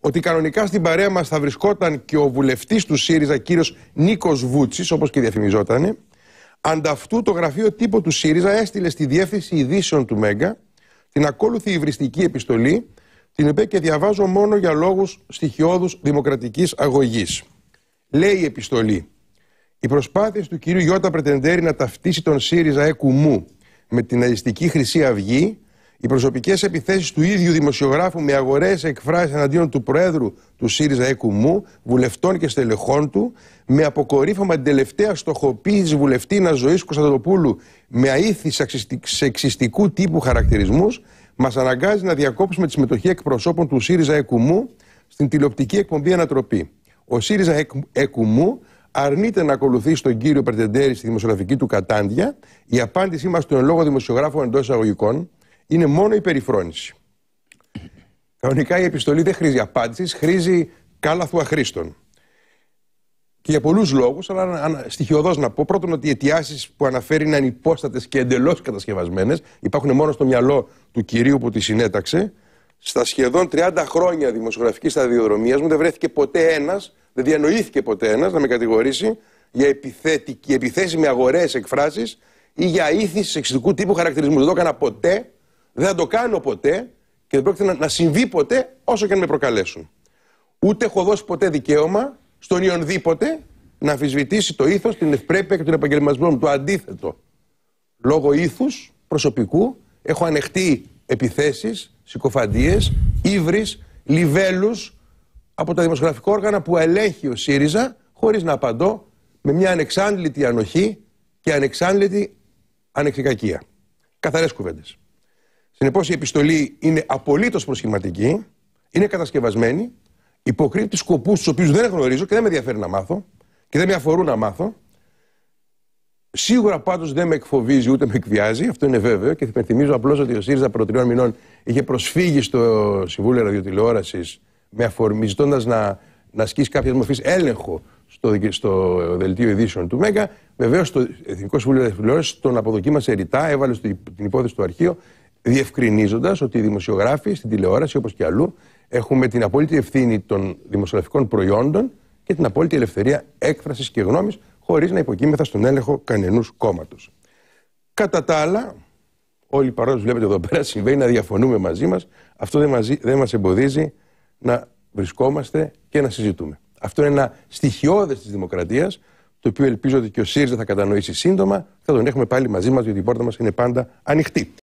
ότι κανονικά στην παρέα μας θα βρισκόταν και ο βουλευτής του ΣΥΡΙΖΑ, κύριος Νίκος Βούτσης, όπως και διαφημιζόταν. Ανταυτού το γραφείο τύπο του ΣΥΡΙΖΑ έστειλε στη διεύθυνση ειδήσεων του ΜΕΓΑ την ακόλουθη υβριστική επιστολή, την οποία και διαβάζω μόνο για λόγους στοιχειώδους δημοκρατικής αγωγής. Λέει η επιστολή. Οι προσπάθεια του κυρίου Γιώτα Πρετεντέρη να ταυτίσει τον ΣΥΡΙΖΑ ΕΚΟΥΜΟΥ με την αριστική Χρυσή Αυγή οι προσωπικές επιθέσεις του ίδιου δημοσιογράφου με αγορές εκφράσεις εναντίον του Προέδρου του ΣΥΡΙΖΑ ΕΚΟΥΜΟΥ, βουλευτών και στελεχών του, με αποκορύφωμα την τελευταία στοχοποίηση βουλευτήνα ζωής Κωνσταντοπούλου με αήθη σεξιστικού τύπου χαρακτηρισμούς, μας αναγκάζει να διακόψουμε τη συμμετοχή εκπροσώπων του ΣΥΡΙΖΑ ΕΚΟΥΜΟΥ στην τηλεοπτική εκπομπή Ανατροπή. Ο ΣΥΡΙΖΑ ΕΚΟΥΜΟΥ αρνείται να ακολουθήσει τον κύριο Περτεντέρη στη δημοσιογραφική του κατάντια. Η απάντησή μας του εν λόγω δημοσιογράφου εντός εισαγωγικών είναι μόνο η περιφρόνηση. Κανονικά η επιστολή δεν χρήζει απάντησης, χρήζει κάλαθου αχρήστων. Και για πολλούς λόγους, αλλά στοιχειοδός να πω. Πρώτον, ότι οι αιτιάσεις που αναφέρει είναι ανυπόστατες και εντελώς κατασκευασμένες. Υπάρχουν μόνο στο μυαλό του κυρίου που τη συνέταξε. Στα σχεδόν 30 χρόνια δημοσιογραφικής σταδιοδρομίας μου δεν βρέθηκε ποτέ ένας, δεν διανοήθηκε ποτέ ένας να με κατηγορήσει για επιθέσει με αγορές εκφράσεις ή για ήθη εξωτικού τύπου χαρακτηρισμούς. Δεν το έκανα ποτέ δεν θα το κάνω ποτέ και δεν πρόκειται να, συμβεί ποτέ όσο και αν με προκαλέσουν. Ούτε έχω δώσει ποτέ δικαίωμα στον ιονδήποτε να αμφισβητήσει το ήθος, την ευπρέπεια και τον επαγγελματισμό μου. Το αντίθετο. Λόγω ήθους προσωπικού έχω ανεχτεί επιθέσεις, συκοφαντίες, ύβρις, λιβέλους από τα δημοσιογραφικά όργανα που ελέγχει ο ΣΥΡΙΖΑ χωρίς να απαντώ με μια ανεξάντλητη ανοχή και ανεξάντλητη ανεξικακία. Καθαρές κουβέντες. Συνεπώς η επιστολή είναι απολύτως προσχηματική, είναι κατασκευασμένη, υποκρύπτει σκοπούς τους οποίους δεν γνωρίζω και δεν με ενδιαφέρει να μάθω και δεν με αφορούν να μάθω. Σίγουρα πάντως δεν με εκφοβίζει ούτε με εκβιάζει, αυτό είναι βέβαιο και θυμίζω απλώς ότι ο ΣΥΡΙΖΑ προ τριών μηνών είχε προσφύγει στο Συμβούλιο Ραδιοτηλεόρασης με αφορμή, ζητώντας να, να ασκήσει κάποια μορφή έλεγχο στο, στο δελτίο ειδήσεων του ΜΕΓΑ. Βεβαίως το Εθνικό Συμβούλιο Ραδιοτηλεόρασης τον αποδοκίμασε ρητά, έβαλε την υπόθεση στο αρχείο διευκρινίζοντας ότι οι δημοσιογράφοι στην τηλεόραση όπως και αλλού έχουμε την απόλυτη ευθύνη των δημοσιογραφικών προϊόντων και την απόλυτη ελευθερία έκφρασης και γνώμης χωρίς να υποκείμεθα στον έλεγχο κανενούς κόμματος. Κατά τα άλλα, όλοι παρόντες βλέπετε εδώ πέρα συμβαίνει να διαφωνούμε μαζί μας, Αυτό δεν, μας μας εμποδίζει να βρισκόμαστε και να συζητούμε. Αυτό είναι ένα στοιχειώδες της δημοκρατίας, το οποίο ελπίζω ότι και ο ΣΥΡΙΖΑ θα κατανοήσει σύντομα. Θα τον έχουμε πάλι μαζί μας, γιατί η πόρτα μας είναι πάντα ανοιχτή.